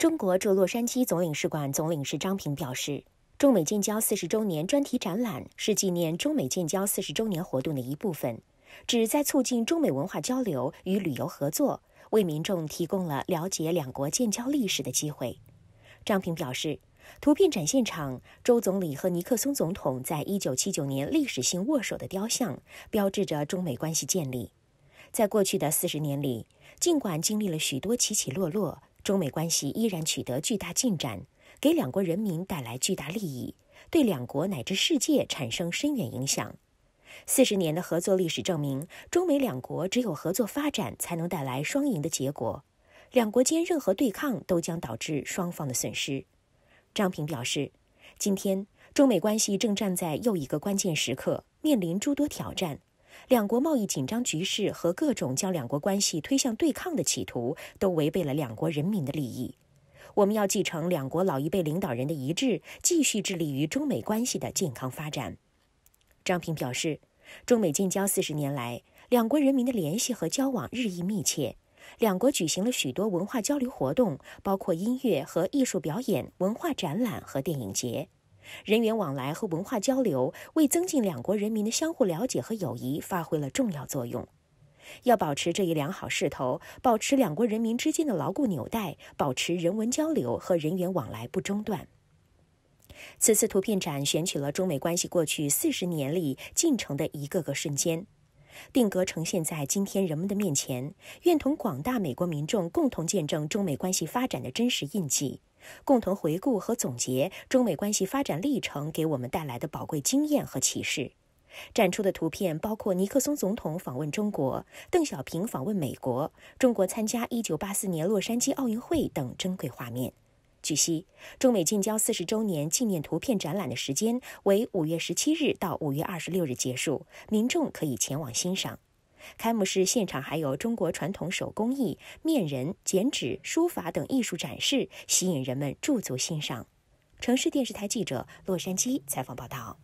中国驻洛杉矶总领事馆总领事张平表示，中美建交四十周年专题展览是纪念中美建交四十周年活动的一部分，旨在促进中美文化交流与旅游合作，为民众提供了了解两国建交历史的机会。张平表示，图片展现场，周总理和尼克松总统在一九七九年历史性握手的雕像，标志着中美关系建立。在过去的四十年里，尽管经历了许多起起落落。中美关系依然取得巨大进展，给两国人民带来巨大利益，对两国乃至世界产生深远影响。四十年的合作历史证明，中美两国只有合作发展，才能带来双赢的结果。两国间任何对抗都将导致双方的损失。张平表示，今天中美关系正站在又一个关键时刻，面临诸多挑战。两国贸易紧张局势和各种将两国关系推向对抗的企图，都违背了两国人民的利益。我们要继承两国老一辈领导人的遗志，继续致力于中美关系的健康发展。张平表示，中美建交四十年来，两国人民的联系和交往日益密切，两国举行了许多文化交流活动，包括音乐和艺术表演、文化展览和电影节。人员往来和文化交流，为增进两国人民的相互了解和友谊发挥了重要作用。要保持这一良好势头，保持两国人民之间的牢固纽带，保持人文交流和人员往来不中断。此次图片展选取了中美关系过去四十年里进程的一个个瞬间。定格呈现在今天人们的面前，愿同广大美国民众共同见证中美关系发展的真实印记，共同回顾和总结中美关系发展历程给我们带来的宝贵经验和启示。展出的图片包括尼克松总统访问中国、邓小平访问美国、中国参加1984年洛杉矶奥运会等珍贵画面。据悉，中美近交四十周年纪念图片展览的时间为五月十七日到五月二十六日结束，民众可以前往欣赏。开幕式现场还有中国传统手工艺、面人、剪纸、书法等艺术展示，吸引人们驻足欣赏。城市电视台记者洛杉矶采访报道。